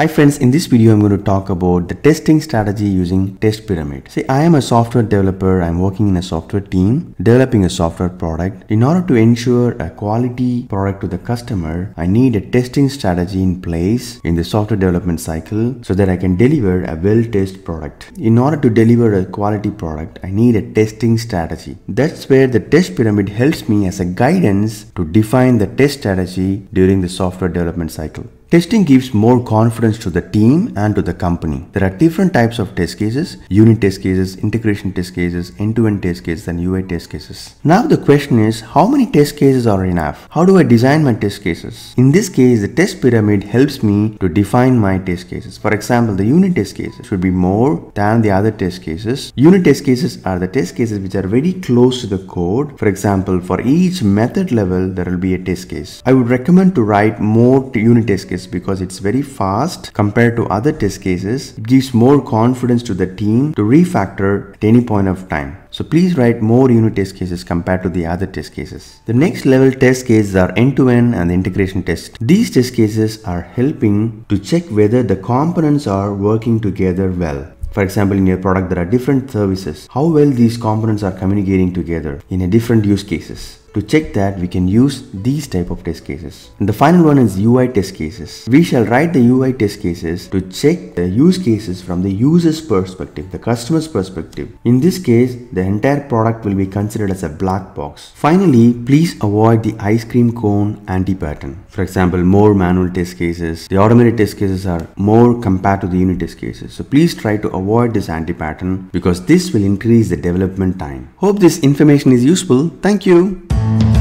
Hi friends, in this video I'm going to talk about the testing strategy using test pyramid. See, I am a software developer, I'm working in a software team, developing a software product. In order to ensure a quality product to the customer, I need a testing strategy in place in the software development cycle so that I can deliver a well-tested product. In order to deliver a quality product, I need a testing strategy. That's where the test pyramid helps me as a guidance to define the test strategy during the software development cycle. Testing gives more confidence to the team and to the company. There are different types of test cases, unit test cases, integration test cases, end-to-end -end test cases and UI test cases. Now the question is how many test cases are enough? How do I design my test cases? In this case, the test pyramid helps me to define my test cases. For example, the unit test cases should be more than the other test cases. Unit test cases are the test cases which are very close to the code. For example, for each method level, there will be a test case. I would recommend to write more unit test cases because it's very fast compared to other test cases. It gives more confidence to the team to refactor at any point of time. So please write more unit test cases compared to the other test cases. The next level test cases are end-to-end -end and the integration test. These test cases are helping to check whether the components are working together well. For example, in your product, there are different services. How well these components are communicating together in a different use cases. To check that, we can use these type of test cases. And the final one is UI test cases. We shall write the UI test cases to check the use cases from the user's perspective, the customer's perspective. In this case, the entire product will be considered as a black box. Finally, please avoid the ice cream cone anti-pattern. For example, more manual test cases. The automated test cases are more compared to the unit test cases. So please try to avoid this anti-pattern because this will increase the development time. Hope this information is useful. Thank you. Thank you.